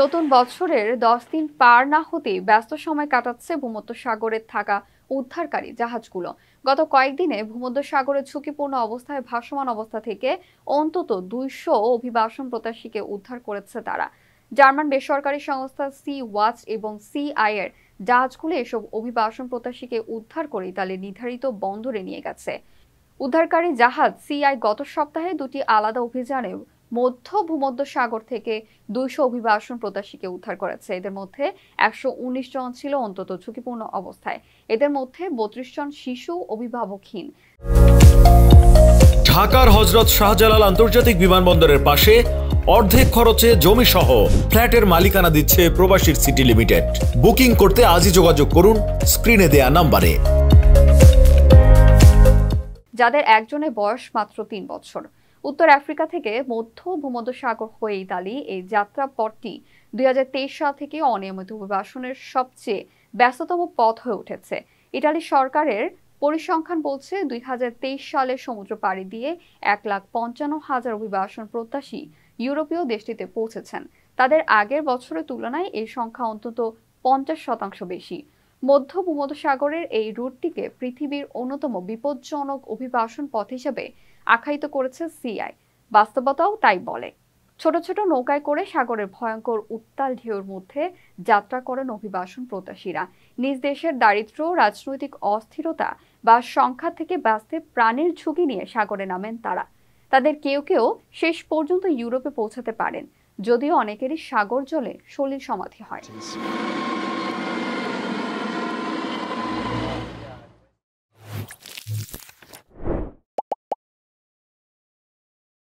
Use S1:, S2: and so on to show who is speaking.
S1: নতুন বছরের দশ দিন পার না হতে ব্যস্ত সময় কাটাচ্ছে ভূমধ্য সাগরে থাকা উদ্ধারকারী জাহাজগুলো গত কয়েকদিনে ভূমধ্য সাগরের ঝুঁকিপূর্ণ অবস্থায় ভাসমান অবস্থা থেকে অন্তত দুইশো অভিবাসন প্রত্যাশীকে উদ্ধার করেছে তারা জার্মান বেসরকারি সংস্থা সি ওয়াচ এবং এর জাহাজগুলো এসব অভিবাসন প্রত্যাশীকে উদ্ধার করে ইতালির নির্ধারিত বন্দরে নিয়ে গেছে উদ্ধারকারী জাহাজ সিআই গত সপ্তাহে দুটি আলাদা অভিযানে মধ্য ভূমধ্য সাগর থেকে দুইশো অভিবাসন প্রত্যাশীকে উদ্ধার করেছে এদের মধ্যে একশো উনিশ জন ছিল অন্তত ঝুঁকিপূর্ণ অবস্থায় এদের মধ্যে বত্রিশ জন শিশু অভিভাবকহীন
S2: ঢাকার হজরত শাহজালাল আন্তর্জাতিক বিমানবন্দরের পাশে অর্ধেক খরচে জমি সহ ফ্ল্যাটের মালিকানা দিচ্ছে প্রবাসীর সিটি লিমিটেড বুকিং করতে আজই যোগাযোগ করুন স্ক্রিনে দেয়া নাম্বারে
S1: যাদের একজনের বয়স মাত্র তিন বছর উত্তর আফ্রিকা থেকে মধ্য ভূমধ্যসাগর হয়ে ইতালি এই যাত্রা পথটি দুই সাল থেকে অনিয়মিত অভিবাসনের সবচেয়ে ব্যস্ততম পথ হয়ে উঠেছে ইটালি সরকারের পরিসংখ্যান বলছে দুই হাজার তেইশ সালে সমুদ্র পাড়ি দিয়ে এক লাখ পঞ্চান্ন হাজার অভিবাসন প্রত্যাশী ইউরোপীয় দেশটিতে পৌঁছেছেন তাদের আগের বছরের তুলনায় এই সংখ্যা অন্তত পঞ্চাশ শতাংশ বেশি মধ্য ভূমধ্যসাগরের এই রুটটিকে পৃথিবীর অন্যতম বিপজ্জনক অভিবাসন পথ হিসেবে আখ্যায়িত করেছে সিআই বাস্তবতাও তাই বলে ছোট ছোট নৌকায় করে সাগরের ভয়ঙ্কর উত্তাল ঢেউর মধ্যে যাত্রা করেন অভিবাসন প্রত্যাশীরা নিজ দেশের দারিদ্র রাজনৈতিক অস্থিরতা বা সংখ্যা থেকে বাঁচতে প্রাণের ঝুঁকি নিয়ে সাগরে নামেন তারা তাদের কেউ কেউ শেষ পর্যন্ত ইউরোপে পৌঁছাতে পারেন যদিও অনেকেরই সাগর জলে সলিল সমাধি হয়